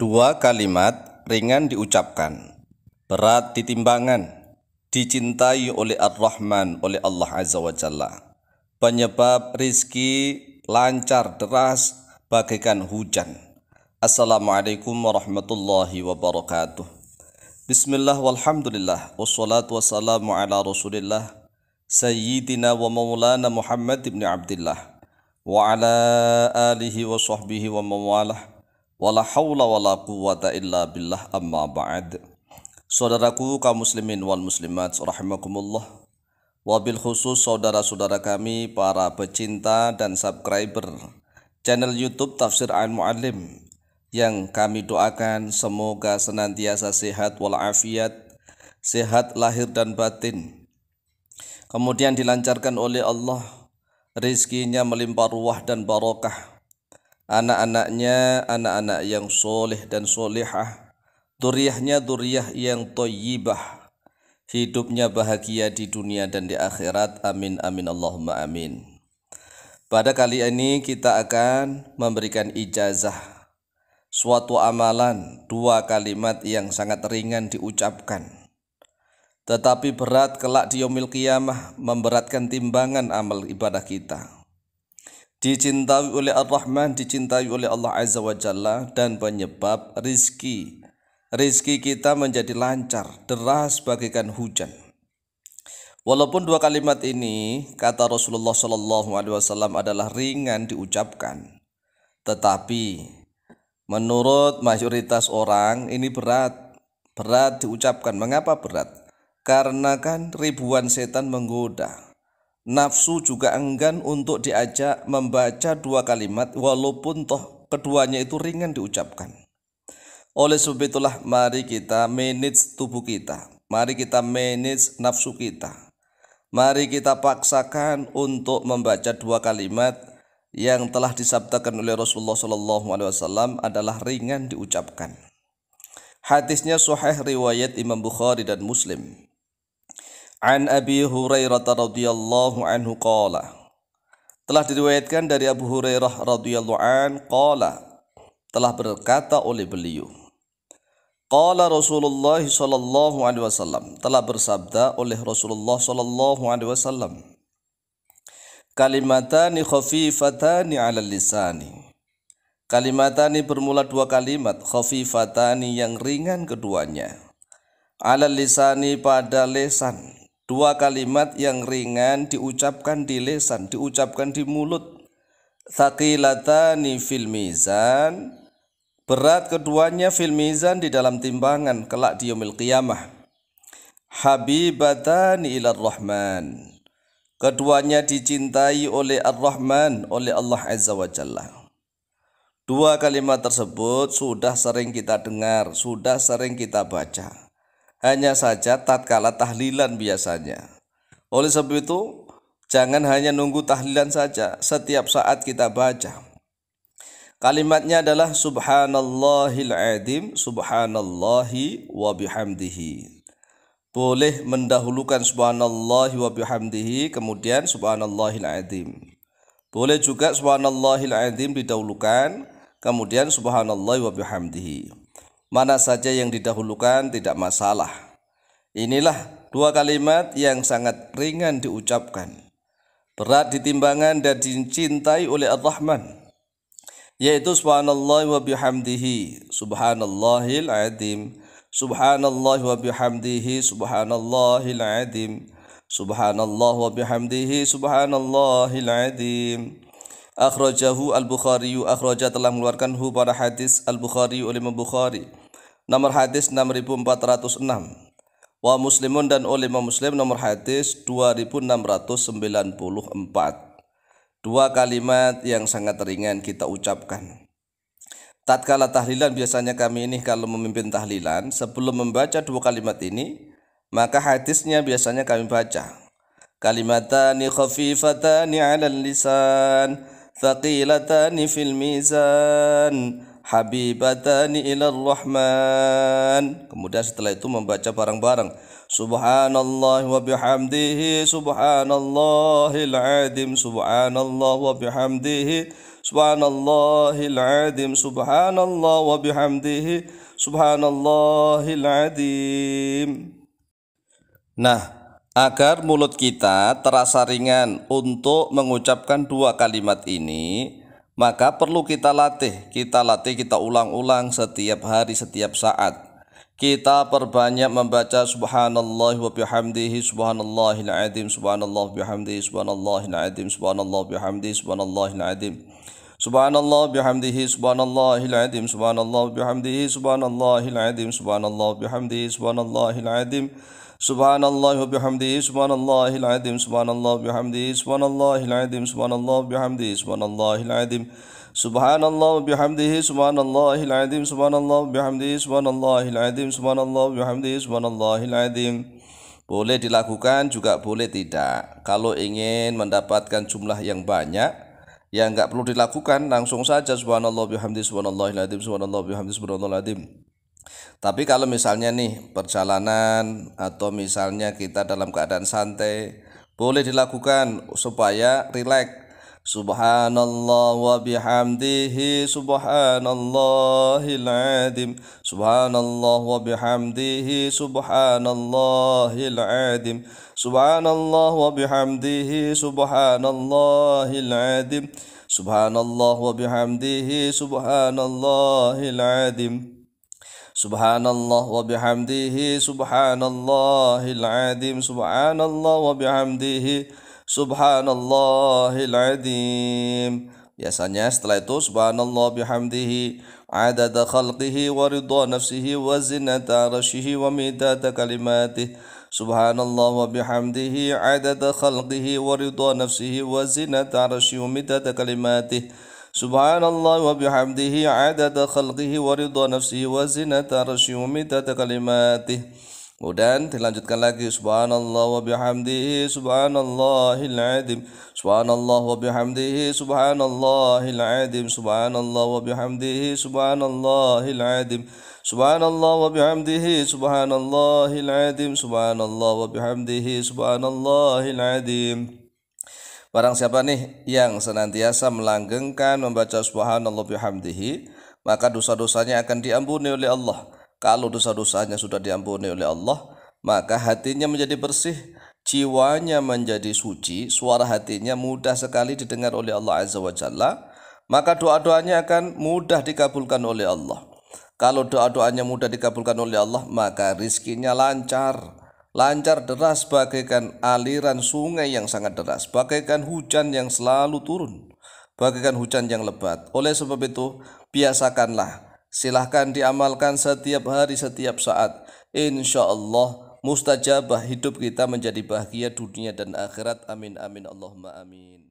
Dua kalimat ringan diucapkan, berat ditimbangan, dicintai oleh Ar-Rahman oleh Allah Azza wa Jalla. Penyebab rizki lancar deras bagaikan hujan. Assalamualaikum warahmatullahi wabarakatuh. Bismillah walhamdulillah wassalatu wassalamu ala rasulillah Sayyidina wa maulana Muhammad ibn Abdullah wa ala alihi wa sahbihi wa mawalah Wala haula wala quwata illa billah amma ba'd. Saudaraku kaum muslimin wal muslimat rahimakumullah. Wabil khusus saudara-saudara kami para pecinta dan subscriber channel YouTube Tafsir Al Muallim yang kami doakan semoga senantiasa sehat walafiat, sehat lahir dan batin. Kemudian dilancarkan oleh Allah rizkinya melimpah ruah dan barokah anak-anaknya anak-anak yang soleh dan solehah, duriahnya duriah yang toyibah, hidupnya bahagia di dunia dan di akhirat. Amin, amin, Allahumma amin. Pada kali ini kita akan memberikan ijazah suatu amalan, dua kalimat yang sangat ringan diucapkan tetapi berat kelak di yaumil qiyamah memberatkan timbangan amal ibadah kita dicintai oleh Ar-Rahman, dicintai oleh Allah Azza wa Jalla dan penyebab rizki. Rizki kita menjadi lancar, deras bagaikan hujan. Walaupun dua kalimat ini kata Rasulullah Shallallahu Alaihi Wasallam adalah ringan diucapkan, tetapi menurut mayoritas orang ini berat, berat diucapkan. Mengapa berat? Karena kan ribuan setan menggoda nafsu juga enggan untuk diajak membaca dua kalimat walaupun toh keduanya itu ringan diucapkan. Oleh sebab itulah mari kita manage tubuh kita. Mari kita manage nafsu kita. Mari kita paksakan untuk membaca dua kalimat yang telah disabdakan oleh Rasulullah Shallallahu Alaihi Wasallam adalah ringan diucapkan. Hadisnya Sahih riwayat Imam Bukhari dan Muslim. An Abi Hurairah radhiyallahu anhu qala telah diriwayatkan dari Abu Hurairah radhiyallahu an qala telah berkata oleh beliau Qala Rasulullah sallallahu alaihi wasallam telah bersabda oleh Rasulullah sallallahu alaihi wasallam Kalimatani khafifatani 'ala lisani Kalimatani bermula dua kalimat khafifatani yang ringan keduanya 'ala lisani pada lesan Dua kalimat yang ringan diucapkan di lesan, diucapkan di mulut. Thaqilatani fil mizan. Berat keduanya fil mizan di dalam timbangan kelak di yaumil qiyamah. Habibatani ilar rahman. Keduanya dicintai oleh Ar-Rahman, oleh Allah Azza wa Jalla. Dua kalimat tersebut sudah sering kita dengar, sudah sering kita baca. Hanya saja tatkala tahlilan biasanya. Oleh sebab itu, jangan hanya nunggu tahlilan saja, setiap saat kita baca. Kalimatnya adalah subhanallahil adzim subhanallahi wa bihamdihi. Boleh mendahulukan subhanallahi wa bihamdihi, kemudian subhanallahil adzim. Boleh juga subhanallahil adzim didahulukan, kemudian subhanallahi wa bihamdihi. Mana saja yang didahulukan tidak masalah. Inilah dua kalimat yang sangat ringan diucapkan. Berat ditimbangan dan dicintai oleh Ar-Rahman. Yaitu subhanallah wa bihamdihi, subhanallahil adim, Subhanallah wa bihamdihi, subhanallahil adim, Subhanallah wa bihamdihi, subhanallahil adim. Akhrajahu Al-Bukhari, akhrajah telah mengeluarkan hu pada hadis Al-Bukhari oleh Imam Bukhari nomor hadis 6406 wa muslimun dan ulama muslim nomor hadis 2694 dua kalimat yang sangat ringan kita ucapkan tatkala tahlilan biasanya kami ini kalau memimpin tahlilan sebelum membaca dua kalimat ini maka hadisnya biasanya kami baca kalimatani khafifatani 'alal lisan thaqilatani fil mizan habibatani ilal rahman kemudian setelah itu membaca bareng-bareng subhanallah wa bihamdihi subhanallahil adim subhanallah wa bihamdihi subhanallahil adim subhanallah wa bihamdihi subhanallahil adim nah agar mulut kita terasa ringan untuk mengucapkan dua kalimat ini maka perlu kita latih, kita latih, kita ulang-ulang setiap hari, setiap saat. Kita perbanyak membaca subhanallah wa bihamdihi subhanallahil azim subhanallah bihamdihi subhanallahil azim subhanallah bihamdihi subhanallahil azim Subhanallah bihamdihi subhanallahil azim subhanallah bihamdihi subhanallahil azim subhanallah bihamdihi subhanallahil azim subhanallah bihamdihi subhanallahil Subhanallah wa bihamdihi subhanallahil azim subhanallah bihamdi subhanallahil aladim subhanallah bihamdi subhanallahil aladim subhanallah wa bihamdihi subhanallahil azim subhanallah bihamdi subhanallahil aladim subhanallah bihamdi subhanallah aladim boleh dilakukan juga boleh tidak kalau ingin mendapatkan jumlah yang banyak yang nggak perlu dilakukan langsung saja subhanallah bihamdi subhanallahil aladim subhanallah bihamdi subhanallahil aladim tapi kalau misalnya nih perjalanan atau misalnya kita dalam keadaan santai boleh dilakukan supaya rileks. Subhanallah wa bihamdihi subhanallahil adim Subhanallah wa bihamdihi subhanallahil adim Subhanallah wa bihamdihi subhanallahil adim Subhanallah wa bihamdihi subhanallahil adim سبحان الله وبحمده سبحان الله العظيم سبحان الله وبحمده سبحان الله العظيم Biasanya setelah itu subhanallah bihamdihi adada khalqihi wa ridha nafsihi wa zinata arashihi wa midata kalimatih subhanallah wa bihamdihi adada khalqihi wa ridha nafsihi wa zinata arashihi wa midata kalimatih سبحان الله وبحمده عدد خلقه ورضا نفسه وزنة عرشه ومتة كلماته Kemudian dilanjutkan lagi subhanallah wa bihamdihi subhanallahil azim subhanallah wa bihamdihi subhanallahil azim subhanallah wa bihamdihi subhanallahil azim subhanallah wa bihamdihi subhanallahil azim subhanallah wa bihamdihi subhanallahil azim Barang siapa nih yang senantiasa melanggengkan membaca subhanallah bihamdihi, maka dosa-dosanya akan diampuni oleh Allah. Kalau dosa-dosanya sudah diampuni oleh Allah, maka hatinya menjadi bersih, jiwanya menjadi suci, suara hatinya mudah sekali didengar oleh Allah Azza wa Jalla, maka doa-doanya akan mudah dikabulkan oleh Allah. Kalau doa-doanya mudah dikabulkan oleh Allah, maka rizkinya lancar, lancar deras bagaikan aliran sungai yang sangat deras, bagaikan hujan yang selalu turun, bagaikan hujan yang lebat. Oleh sebab itu, biasakanlah, silahkan diamalkan setiap hari, setiap saat. Insya Allah, mustajabah hidup kita menjadi bahagia dunia dan akhirat. Amin, amin, Allahumma amin.